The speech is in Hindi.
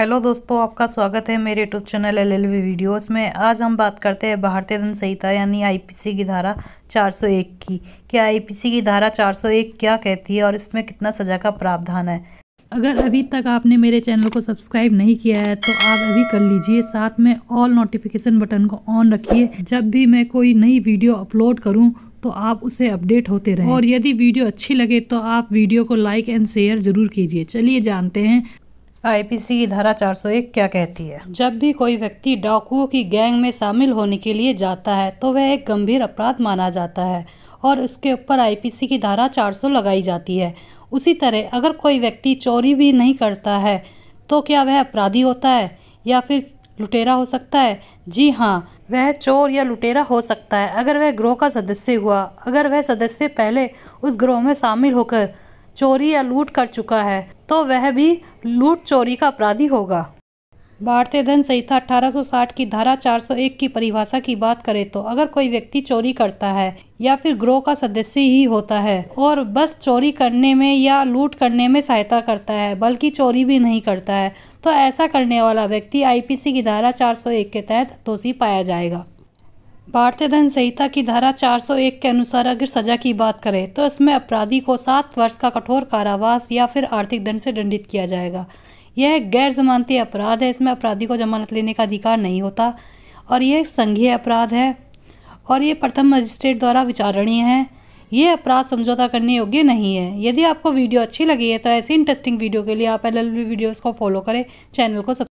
हेलो दोस्तों आपका स्वागत है मेरे YouTube channel L L videos में आज हम बात करते हैं भारतीय दंड संहिता यानी आईपीसी की धारा 401 की क्या आईपीसी की धारा 401 क्या कहती है और इसमें कितना सज़ा का प्रावधान है अगर अभी तक आपने मेरे चैनल को सब्सक्राइब नहीं किया है तो आप अभी कर लीजिए साथ में ऑल नोटिफिकेशन बटन को ऑन रखिए जब भी मैं कोई नई वीडियो अपलोड करूँ तो आप उसे अपडेट होते रहें और यदि वीडियो अच्छी लगे तो आप वीडियो को लाइक एंड शेयर ज़रूर कीजिए चलिए जानते हैं आईपीसी की धारा 401 क्या कहती है जब भी कोई व्यक्ति डाकुओं की गैंग में शामिल होने के लिए जाता है तो वह एक गंभीर अपराध माना जाता है और उसके ऊपर आईपीसी की धारा 400 लगाई जाती है उसी तरह अगर कोई व्यक्ति चोरी भी नहीं करता है तो क्या वह अपराधी होता है या फिर लुटेरा हो सकता है जी हाँ वह चोर या लुटेरा हो सकता है अगर वह ग्रोह का सदस्य हुआ अगर वह सदस्य पहले उस ग्रोह में शामिल होकर चोरी या लूट कर चुका है तो वह भी लूट चोरी का अपराधी होगा भारतीय दंड संहिता 1860 की धारा 401 की परिभाषा की बात करें तो अगर कोई व्यक्ति चोरी करता है या फिर ग्रोह का सदस्य ही होता है और बस चोरी करने में या लूट करने में सहायता करता है बल्कि चोरी भी नहीं करता है तो ऐसा करने वाला व्यक्ति आईपीसी की धारा 401 के तहत दोषी पाया जाएगा भारतीय दंड संहिता की धारा 401 के अनुसार अगर सजा की बात करें तो इसमें अपराधी को सात वर्ष का कठोर कारावास या फिर आर्थिक दंड से दंडित किया जाएगा यह गैर जमानती अपराध है इसमें अपराधी को जमानत लेने का अधिकार नहीं होता और यह संघीय अपराध है और ये प्रथम मजिस्ट्रेट द्वारा विचारणीय है ये अपराध समझौता करने योग्य नहीं है यदि आपको वीडियो अच्छी लगी है तो ऐसी इंटरेस्टिंग वीडियो के लिए आप एल वीडियोज़ को फॉलो करें चैनल को सब